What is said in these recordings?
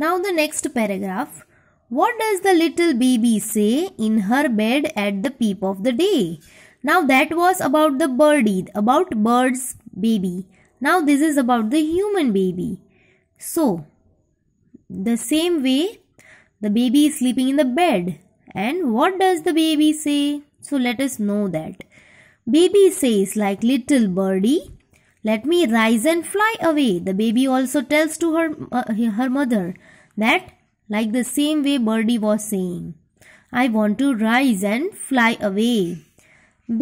Now the next paragraph. What does the little baby say in her bed at the peep of the day? Now that was about the birdie, about bird's baby. Now this is about the human baby. So, the same way, the baby is sleeping in the bed. And what does the baby say? So let us know that. Baby says like little birdie, let me rise and fly away. The baby also tells to her, uh, her mother that like the same way birdie was saying. I want to rise and fly away.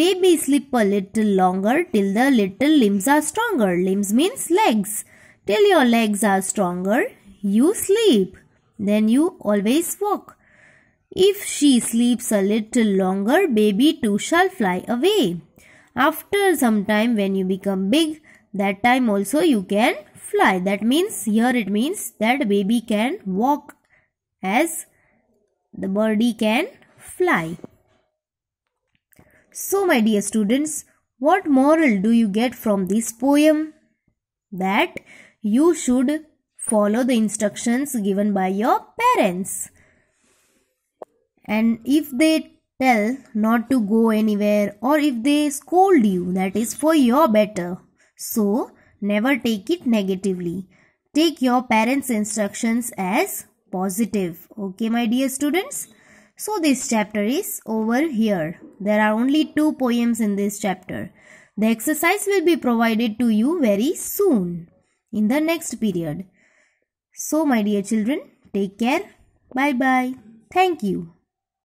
Baby sleep a little longer till the little limbs are stronger. Limbs means legs. Till your legs are stronger, you sleep. Then you always walk. If she sleeps a little longer, baby too shall fly away. After some time when you become big, that time also you can fly that means here it means that baby can walk as the birdie can fly so my dear students what moral do you get from this poem that you should follow the instructions given by your parents and if they tell not to go anywhere or if they scold you that is for your better so, never take it negatively. Take your parents' instructions as positive. Okay, my dear students. So, this chapter is over here. There are only two poems in this chapter. The exercise will be provided to you very soon in the next period. So, my dear children, take care. Bye bye. Thank you.